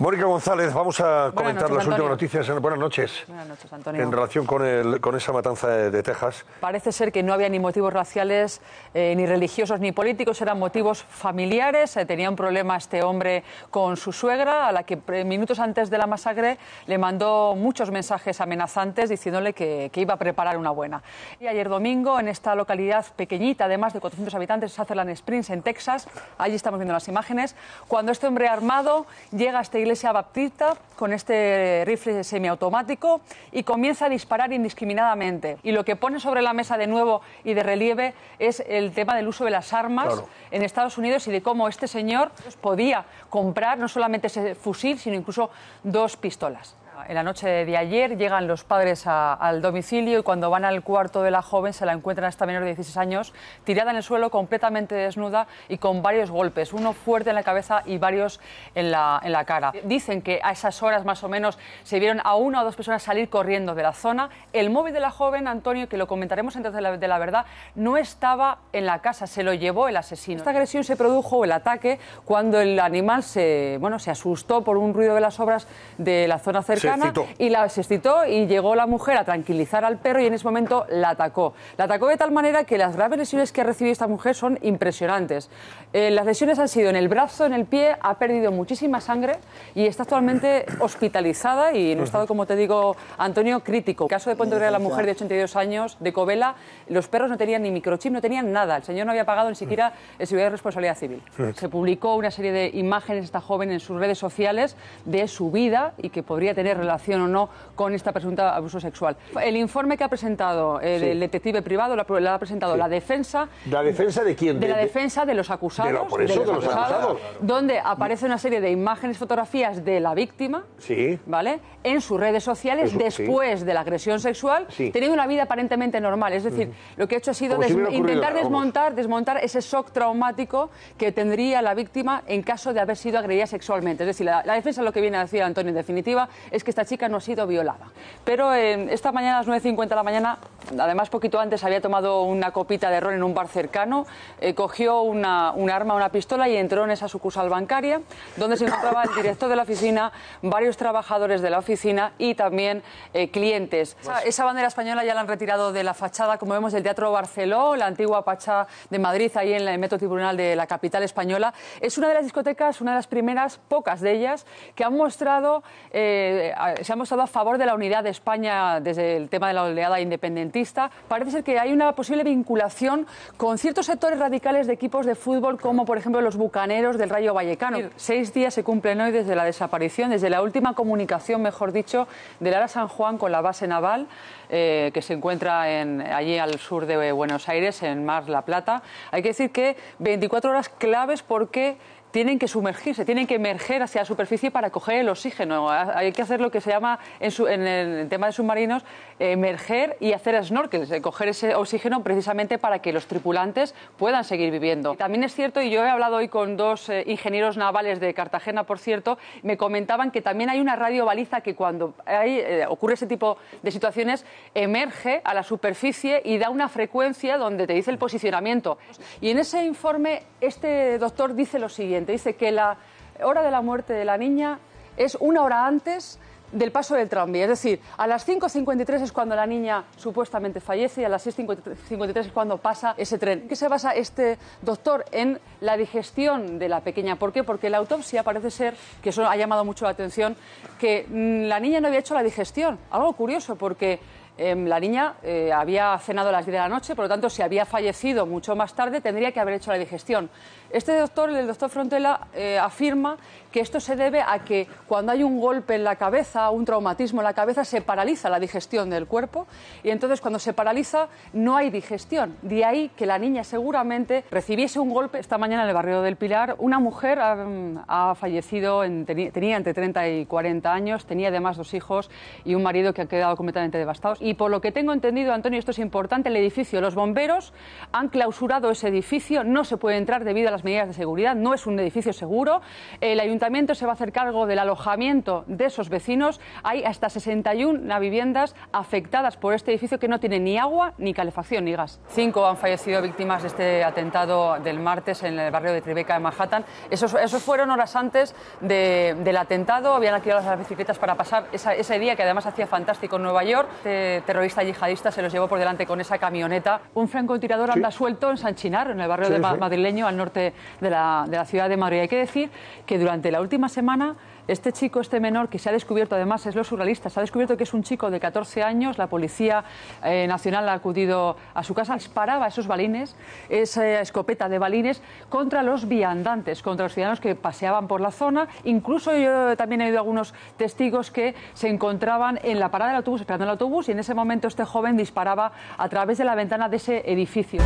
Mónica González, vamos a comentar las últimas noticias. Buenas noches. Buenas noches, Antonio. En relación con, con esa matanza de, Texas. Parece ser que no había ni motivos raciales, eh, ni religiosos, ni políticos, eran motivos familiares. Eh, tenía un problema este hombre con su suegra, a la que eh, minutos antes de la masacre le mandó muchos mensajes amenazantes diciéndole que, que iba a preparar una buena. Y ayer domingo, en esta localidad pequeñita, además más de 400 habitantes, Sutherland Springs, en Texas, allí estamos viendo las imágenes, cuando este hombre armado llega a este iglesia iglesia baptista con este rifle semiautomático y comienza a disparar indiscriminadamente. Y lo que pone sobre la mesa de nuevo y de relieve es el tema del uso de las armas en Estados Unidos y de cómo este señor podía comprar no solamente ese fusil, sino incluso dos pistolas en la noche de ayer llegan los padres al domicilio y cuando van al cuarto de la joven se la encuentran a esta menor de 16 años tirada en el suelo completamente desnuda y con varios golpes, uno fuerte en la cabeza y varios en la, en la cara. Dicen que a esas horas más o menos se vieron a una o dos personas salir corriendo de la zona. El móvil de la joven, Antonio, que lo comentaremos entonces de la, de la verdad, no estaba en la casa, se lo llevó el asesino. Esta agresión se produjo, el ataque, cuando el animal se, bueno, se asustó por un ruido de las obras de la zona cerca y la se excitó y llegó la mujer a tranquilizar al perro y en ese momento la atacó. La atacó de tal manera que las graves lesiones que ha recibido esta mujer son impresionantes. Eh, las lesiones han sido en el brazo, en el pie, ha perdido muchísima sangre y está actualmente hospitalizada y en un estado, como te digo, Antonio, crítico. El caso de Ponte la mujer de 82 años, de Covela, los perros no tenían ni microchip, no tenían nada. El señor no había pagado ni siquiera el seguridad de responsabilidad civil. Se publicó una serie de imágenes de esta joven en sus redes sociales de su vida y que podría tener relación o no con esta presunta abuso sexual. El informe que ha presentado eh, el detective privado la ha, presentado la defensa. ¿La defensa de quién? De, la defensa de los acusados. los, acusados, Donde aparece una serie de imágenes, fotografías de la víctima, sí. ¿vale? En sus redes sociales después de la agresión sexual, teniendo una vida aparentemente normal. Es decir, lo que ha hecho ha sido intentar desmontar, desmontar ese shock traumático que tendría la víctima en caso de haber sido agredida sexualmente. Es decir, la, la defensa lo que viene a decir Antonio en definitiva es es que esta chica no ha sido violada. Pero eh, esta mañana, a las 9.50 de la mañana, además poquito antes había tomado una copita de rol en un bar cercano, eh, cogió una, un arma, una pistola y entró en esa sucursal bancaria donde se encontraba el director de la oficina, varios trabajadores de la oficina y también eh, clientes. Esa, bandera española ya la han retirado de la fachada, como vemos, del Teatro Barceló, la antigua Pacha de Madrid, ahí en el Metro Tribunal de la capital española. Es una de las discotecas, una de las primeras, pocas de ellas, que han mostrado se ha mostrado a favor de la unidad de España desde el tema de la oleada independentista. Parece ser que hay una posible vinculación con ciertos sectores radicales de equipos de fútbol, como por ejemplo los bucaneros del Rayo Vallecano. Seis días se cumplen hoy desde la desaparición, desde la última comunicación, mejor dicho, del ARA San Juan con la base naval, eh, que se encuentra en, allí al sur de Buenos Aires, en Mar La Plata. Hay que decir que 24 horas claves porque tienen que sumergirse, tienen que emerger hacia la superficie para coger el oxígeno. Hay que hacer lo que se llama en, el tema de submarinos emerger y hacer snorkels, eh, coger ese oxígeno precisamente para que los tripulantes puedan seguir viviendo. También es cierto, y yo he hablado hoy con dos eh, ingenieros navales de Cartagena, por cierto, me comentaban que también hay una radio baliza que cuando hay, eh, ocurre ese tipo de situaciones emerge a la superficie y da una frecuencia donde te dice el posicionamiento. Y en ese informe este doctor dice lo siguiente. Dice que la hora de la muerte de la niña es una hora antes del paso del tranvía. Es decir, a las 5.53 es cuando la niña supuestamente fallece y a las 6.53 es cuando pasa ese tren. qué se basa este doctor? En la digestión de la pequeña. ¿Por qué? Porque la autopsia parece ser, que eso ha llamado mucho la atención, que mm, la niña no había hecho la digestión. Algo curioso porque Em, la niña eh, había cenado a las 10 de la noche, por lo tanto, si había fallecido mucho más tarde, tendría que haber hecho la digestión. Este doctor, el doctor Frontela, eh, afirma que esto se debe a que cuando hay un golpe en la cabeza, un traumatismo en la cabeza, se paraliza la digestión del cuerpo y entonces cuando se paraliza no hay digestión. De ahí que la niña seguramente recibiese un golpe. Esta mañana en el barrio del Pilar, una mujer em, ha, fallecido, tenía entre 30 y 40 años, tenía además dos hijos y un marido que ha quedado completamente devastado y por lo que tengo entendido, Antonio, esto es importante, el edificio, los bomberos han clausurado ese edificio, no se puede entrar debido a las medidas de seguridad, no es un edificio seguro. El ayuntamiento se va a hacer cargo del alojamiento de esos vecinos. Hay hasta 61 viviendas afectadas por este edificio que no tiene ni agua, ni calefacción, ni gas. Cinco han fallecido víctimas de este atentado del martes en el barrio de Tribeca de Manhattan. Esos, fueron horas antes del atentado, habían alquilado las bicicletas para pasar ese día que además hacía fantástico en Nueva York. Este terrorista yihadista se los llevó por delante con esa camioneta. Un francotirador anda suelto en Sanchinar, en el barrio de madrileño, al norte de la, de la ciudad de Madrid. Hay que decir que durante la última semana este chico, este menor, que se ha descubierto, además es lo surrealista, se ha descubierto que es un chico de 14 años, la Policía eh, Nacional ha acudido a su casa, disparaba esos balines, esa escopeta de balines, contra los viandantes, contra los ciudadanos que paseaban por la zona. Incluso también he oído algunos testigos que se encontraban en la parada del autobús, esperando el autobús, y en ese momento este joven disparaba a través de la ventana de ese edificio.